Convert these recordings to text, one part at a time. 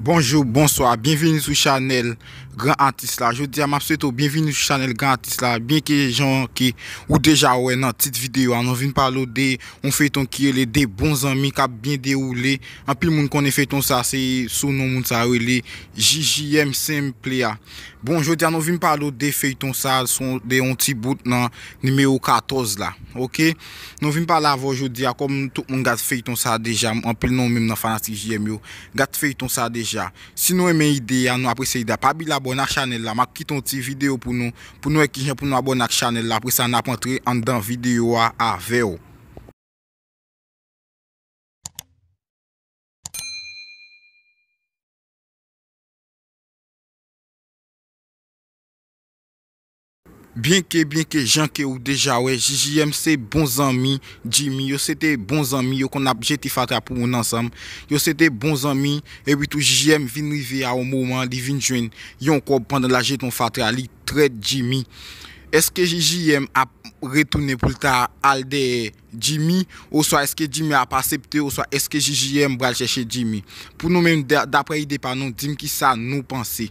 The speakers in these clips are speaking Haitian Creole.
Bonjour, bonsoir, bienvenue sur Chanel Gran artis la. Je di a m'absoleto. Oh, bienvenue chanel. Gran artis la. Bien ki jean ki. Ou deja we nan tit videyo. Anon vin palo de. On feyton ki ele. De bon zanmi. Kap bien de oule. Anpil moun konen feyton sa. Se sou nou moun sa. Wele. Jijiyem semple ya. Bon je di a. Anon vin palo de. Feyton sa. Son de ontibout nan. Nimeyo 14 la. Ok. Anon vin pala avon. Je di a. Kom tout moun gati feyton sa deja. Anpil nou mèm nan fanatik jiyem yo. Gati feyton sa deja. Abonak chanel la, ma kiton ti video pou nou, pou nou ekijen pou nou abonak chanel la, pre sa nap entre andan video a veyo. Bienke, bienke, jenke ou deja we, JJM se bon zami, jimi, yo se de bon zami, yo kon ap jeti fatra pou moun ansam, yo se de bon zami, e wito JJM vin rive a ou mouman, li vin jwen, yon ko pandan la jeton fatra, li tre jimi. Eske J.J.M. ap retoune pou ta alde Dimi ou so eske Dimi ap asepte ou so eske J.J.M. bral cheche Dimi. Pou nou men dapre ide panon, Dimi ki sa nou panse.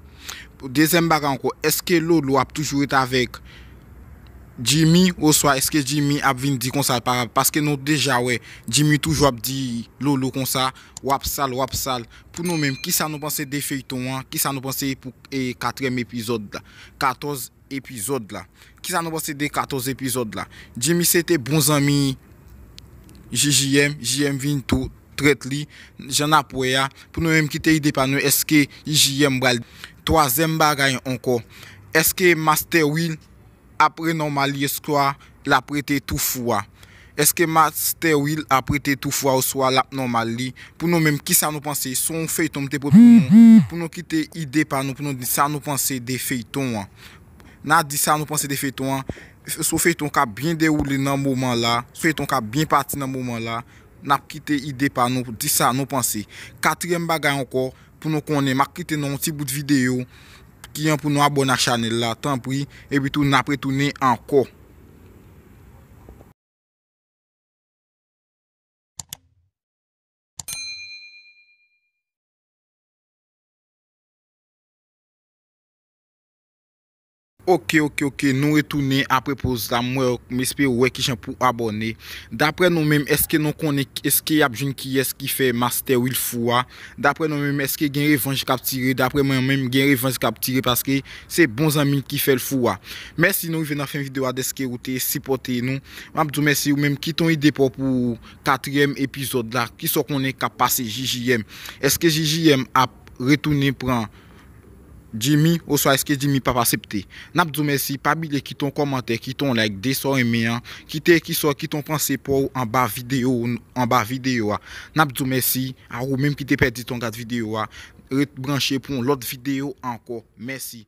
Dezen bagan ko, eske lolo ap toujou et avek? Jimmy oswa, eske jimmy ap vin di konsa? Parab, paske nou deja we, jimmy touj wap di lolo konsa, wap sal, wap sal. Poun nou menm, ki sa nou panse de feyton an? Ki sa nou panse de katrem epizod la? Katoz epizod la? Ki sa nou panse de katoz epizod la? Jimmy se te bon zami, jimmy vin tou tret li, jen ap we ya. Poun nou menm, ki te ide panen, eske jimmy bral? Toazen bagay an anko, eske master will? apre nan mali eskwa la prete tou fwa. Eske master will aprete tou fwa ou swa la nan mali, pou nou menm ki sa nou panse, son feyton mte pot pou nou, mhm. pou nou kite ide pa nou, pou nou di sa nou panse de feyton an. Nan di sa nou panse de feyton an, sou feyton ka bien deroule nan mouman la, sou feyton ka bien parti nan mouman la, nan kite ide pa nou, di sa nou panse. Katryen bagay anko, pou nou konen, ma kite nan un ti bout videyo, ki yon pou nou abona chanel la tanpou, e bi tou napre tou ne anko. Ok, ok, ok, nou retounen apre pou zamwe, mespè ouwe ki jen pou abone. Dapre nou mèm, eske nou konen, eske yap joun ki eske ki fè master ou il fwa. Dapre nou mèm, eske gen revanj kap tire, dapre nou mèm, gen revanj kap tire, paske se bon zamin ki fè l fwa. Mèsi nou venan fèm videwa deske ou te sipote nou. Mèm djou mèsi ou mèm, kiton ide pou pou katryem epizod la, ki so konen kap pase JJM. Eske JJM ap retounen pran. Jimmy, oswa eske Jimmy pap asepte. Nap zou mesi, pabile ki ton komante, ki ton like, de so eme an, ki te ki so, ki ton panse pou an ba videyo an, an ba videyo an. Nap zou mesi, a ou menm ki te pedi ton dat videyo an, rebranche pou an lot videyo anko. Mesi.